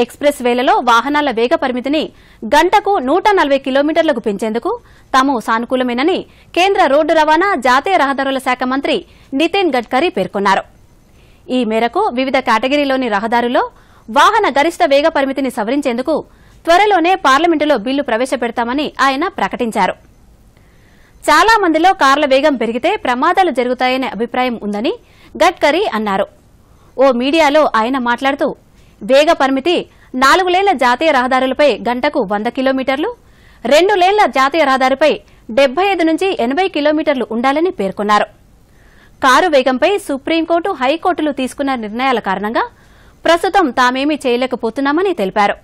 express వేలలో వాహనాల వేగ పరిమితిని గంటకు నూట నలభై కిలోమీటర్లకు పెంచేందుకు తాము సానుకూలమేనని కేంద్ర రోడ్డు రవాణా జాతీయ రహదారుల శాఖ మంత్రి నితిన్ గడ్కరీ పేర్కొన్నారు ఈ మేరకు వివిధ కేటగిరీలోని రహదారుల్లో వాహన గరిష్ట వేగ పరిమితిని సవరించేందుకు త్వరలోనే పార్లమెంటులో బిల్లు ప్రవేశపెడతామని ఆయన ప్రకటించారు చాలా మందిలో కార్ల వేగం పెరిగితే ప్రమాదాలు జరుగుతాయనే అభిప్రాయం ఉందని గడ్కరీ అన్నారు ఓ మీడియాలో ఆయన మాట్లాడుతూ వేగ పరిమితి నాలుగు లేన్ల జాతీయ రహదారులపై గంటకు వంద కిలోమీటర్లు రెండు లేన్ల జాతీయ రహదారిపై డెబ్బై ఐదు నుంచి ఎనభై కిలోమీటర్లు ఉండాలని పేర్కొన్నారు కారు వేగంపై సుప్రీంకోర్టు హైకోర్టులు తీసుకున్న నిర్ణయాల కారణంగా ప్రస్తుతం తామేమీ చేయలేకపోతున్నామని తెలిపారు